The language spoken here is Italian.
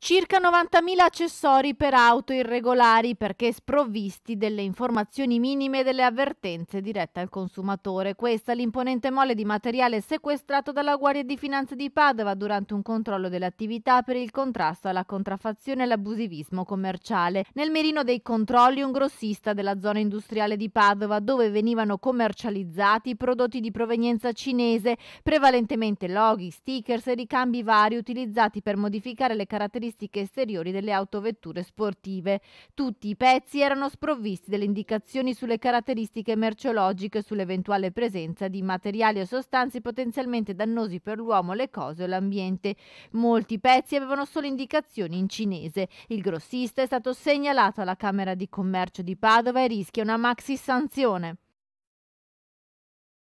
Circa 90.000 accessori per auto irregolari perché sprovvisti delle informazioni minime e delle avvertenze dirette al consumatore. Questa è l'imponente mole di materiale sequestrato dalla Guardia di Finanza di Padova durante un controllo delle attività per il contrasto alla contraffazione e all'abusivismo commerciale. Nel mirino dei controlli un grossista della zona industriale di Padova dove venivano commercializzati prodotti di provenienza cinese, prevalentemente loghi, stickers e ricambi vari utilizzati per modificare le caratteristiche statistiche esteriori delle autovetture sportive. Tutti i pezzi erano sprovvisti delle indicazioni sulle caratteristiche merceologiche, sull'eventuale presenza di materiali o sostanze potenzialmente dannosi per l'uomo, le cose o l'ambiente. Molti pezzi avevano solo indicazioni in cinese. Il grossista è stato segnalato alla Camera di Commercio di Padova e rischia una maxi sanzione.